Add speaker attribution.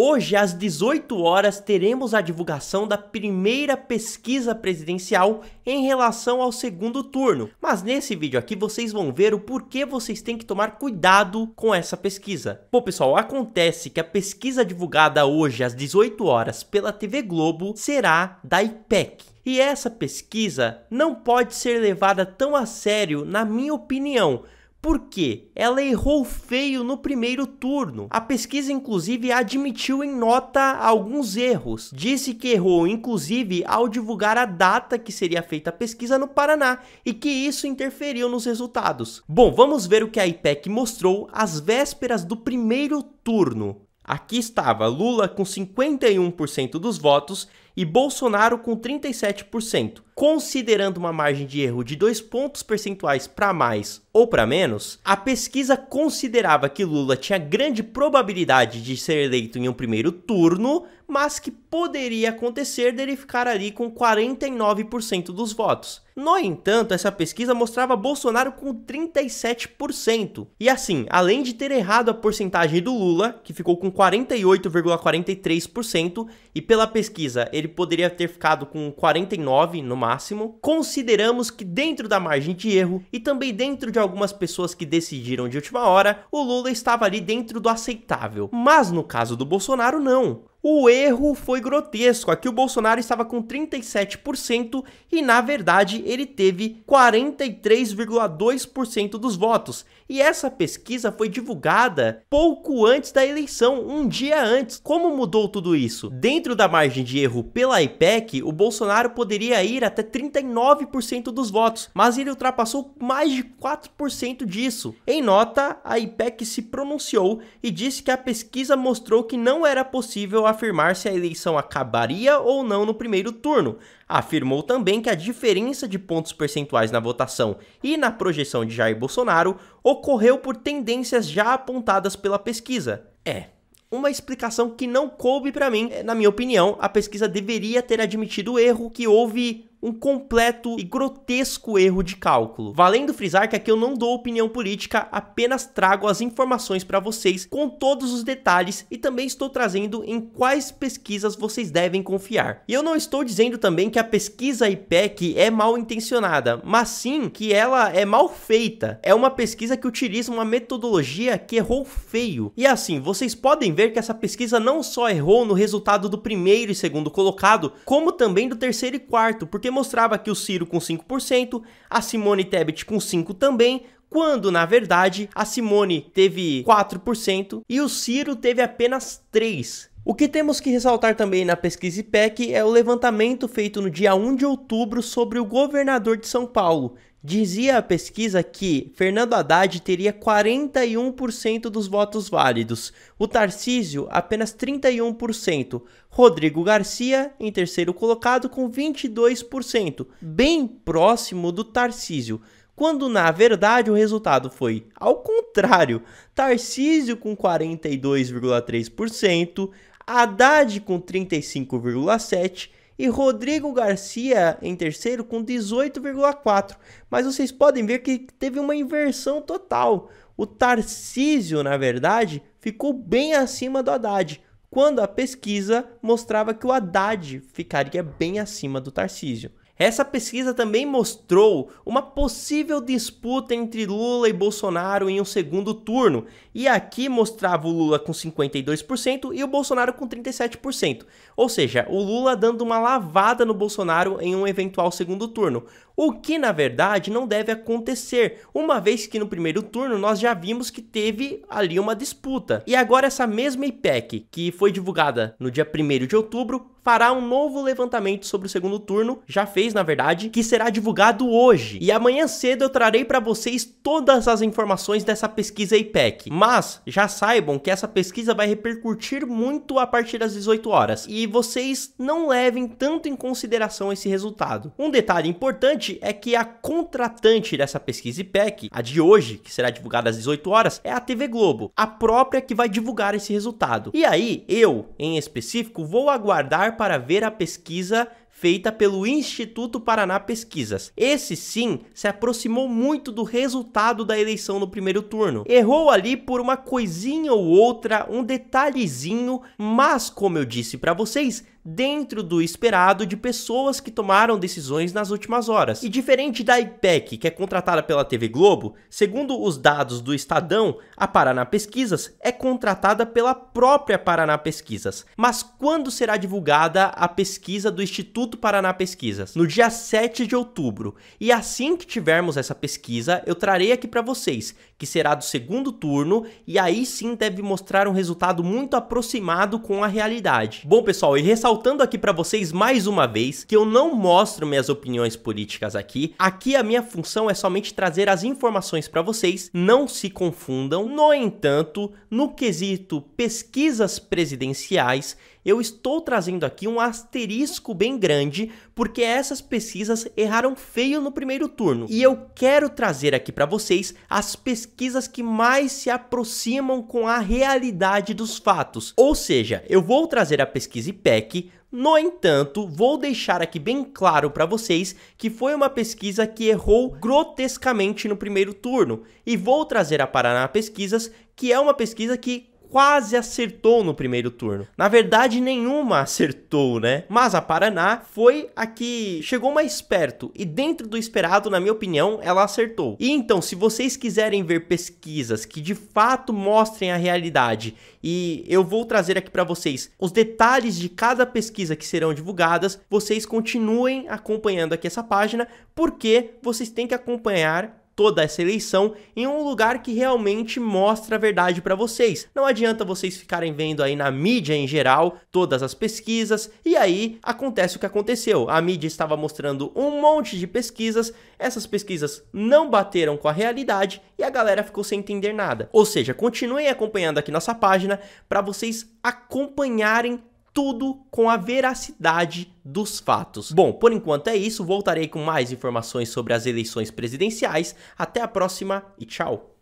Speaker 1: Hoje, às 18 horas, teremos a divulgação da primeira pesquisa presidencial em relação ao segundo turno. Mas nesse vídeo aqui vocês vão ver o porquê vocês têm que tomar cuidado com essa pesquisa. Pô, pessoal, acontece que a pesquisa divulgada hoje às 18 horas pela TV Globo será da IPEC. E essa pesquisa não pode ser levada tão a sério, na minha opinião, porque ela errou feio no primeiro turno. A pesquisa, inclusive, admitiu em nota alguns erros. Disse que errou, inclusive, ao divulgar a data que seria feita a pesquisa no Paraná e que isso interferiu nos resultados. Bom, vamos ver o que a IPEC mostrou às vésperas do primeiro turno. Aqui estava Lula com 51% dos votos e Bolsonaro com 37% considerando uma margem de erro de 2 pontos percentuais para mais ou para menos, a pesquisa considerava que Lula tinha grande probabilidade de ser eleito em um primeiro turno, mas que poderia acontecer dele ficar ali com 49% dos votos. No entanto, essa pesquisa mostrava Bolsonaro com 37%. E assim, além de ter errado a porcentagem do Lula, que ficou com 48,43%, e pela pesquisa ele poderia ter ficado com 49 numa máximo, consideramos que dentro da margem de erro e também dentro de algumas pessoas que decidiram de última hora, o Lula estava ali dentro do aceitável. Mas no caso do Bolsonaro, não. O erro foi grotesco. Aqui o Bolsonaro estava com 37% e, na verdade, ele teve 43,2% dos votos. E essa pesquisa foi divulgada pouco antes da eleição, um dia antes. Como mudou tudo isso? Dentro da margem de erro pela IPEC, o Bolsonaro poderia ir até 39% dos votos, mas ele ultrapassou mais de 4% disso. Em nota, a IPEC se pronunciou e disse que a pesquisa mostrou que não era possível a afirmar se a eleição acabaria ou não no primeiro turno. Afirmou também que a diferença de pontos percentuais na votação e na projeção de Jair Bolsonaro ocorreu por tendências já apontadas pela pesquisa. É, uma explicação que não coube para mim. É, na minha opinião, a pesquisa deveria ter admitido o erro que houve um completo e grotesco erro de cálculo. Valendo frisar que aqui eu não dou opinião política, apenas trago as informações para vocês com todos os detalhes e também estou trazendo em quais pesquisas vocês devem confiar. E eu não estou dizendo também que a pesquisa IPEC é mal intencionada, mas sim que ela é mal feita. É uma pesquisa que utiliza uma metodologia que errou feio. E assim, vocês podem ver que essa pesquisa não só errou no resultado do primeiro e segundo colocado, como também do terceiro e quarto, porque porque mostrava que o Ciro com 5%, a Simone Tebet com 5% também, quando na verdade a Simone teve 4% e o Ciro teve apenas 3%. O que temos que ressaltar também na pesquisa IPEC é o levantamento feito no dia 1 de outubro sobre o governador de São Paulo, Dizia a pesquisa que Fernando Haddad teria 41% dos votos válidos, o Tarcísio apenas 31%, Rodrigo Garcia em terceiro colocado com 22%, bem próximo do Tarcísio quando na verdade o resultado foi ao contrário: Tarcísio com 42,3%, Haddad com 35,7% e Rodrigo Garcia em terceiro com 18,4. Mas vocês podem ver que teve uma inversão total. O Tarcísio, na verdade, ficou bem acima do Haddad, quando a pesquisa mostrava que o Haddad ficaria bem acima do Tarcísio. Essa pesquisa também mostrou uma possível disputa entre Lula e Bolsonaro em um segundo turno, e aqui mostrava o Lula com 52% e o Bolsonaro com 37%, ou seja, o Lula dando uma lavada no Bolsonaro em um eventual segundo turno, o que na verdade não deve acontecer, uma vez que no primeiro turno nós já vimos que teve ali uma disputa. E agora essa mesma IPEC, que foi divulgada no dia 1 de outubro, fará um novo levantamento sobre o segundo turno, já fez na verdade, que será divulgado hoje. E amanhã cedo eu trarei para vocês todas as informações dessa pesquisa IPEC. Mas já saibam que essa pesquisa vai repercutir muito a partir das 18 horas e vocês não levem tanto em consideração esse resultado. Um detalhe importante é que a contratante dessa pesquisa IPEC, a de hoje, que será divulgada às 18 horas, é a TV Globo, a própria que vai divulgar esse resultado. E aí, eu, em específico, vou aguardar para ver a pesquisa feita pelo Instituto Paraná Pesquisas. Esse sim se aproximou muito do resultado da eleição no primeiro turno. Errou ali por uma coisinha ou outra, um detalhezinho, mas como eu disse para vocês, dentro do esperado de pessoas que tomaram decisões nas últimas horas. E diferente da IPEC, que é contratada pela TV Globo, segundo os dados do Estadão, a Paraná Pesquisas é contratada pela própria Paraná Pesquisas. Mas quando será divulgada a pesquisa do Instituto Paraná Pesquisas? No dia 7 de outubro. E assim que tivermos essa pesquisa, eu trarei aqui para vocês, que será do segundo turno e aí sim deve mostrar um resultado muito aproximado com a realidade. Bom, pessoal, e ressaltando ressaltando aqui para vocês mais uma vez que eu não mostro minhas opiniões políticas aqui. Aqui a minha função é somente trazer as informações para vocês, não se confundam. No entanto, no quesito pesquisas presidenciais, eu estou trazendo aqui um asterisco bem grande, porque essas pesquisas erraram feio no primeiro turno. E eu quero trazer aqui para vocês as pesquisas que mais se aproximam com a realidade dos fatos. Ou seja, eu vou trazer a pesquisa IPEC, no entanto, vou deixar aqui bem claro para vocês que foi uma pesquisa que errou grotescamente no primeiro turno e vou trazer a Paraná Pesquisas, que é uma pesquisa que quase acertou no primeiro turno. Na verdade, nenhuma acertou, né? Mas a Paraná foi a que chegou mais perto e dentro do esperado, na minha opinião, ela acertou. E então, se vocês quiserem ver pesquisas que de fato mostrem a realidade e eu vou trazer aqui para vocês os detalhes de cada pesquisa que serão divulgadas, vocês continuem acompanhando aqui essa página, porque vocês têm que acompanhar toda essa eleição em um lugar que realmente mostra a verdade para vocês. Não adianta vocês ficarem vendo aí na mídia em geral todas as pesquisas e aí acontece o que aconteceu. A mídia estava mostrando um monte de pesquisas, essas pesquisas não bateram com a realidade e a galera ficou sem entender nada. Ou seja, continuem acompanhando aqui nossa página para vocês acompanharem tudo com a veracidade dos fatos. Bom, por enquanto é isso, voltarei com mais informações sobre as eleições presidenciais. Até a próxima e tchau!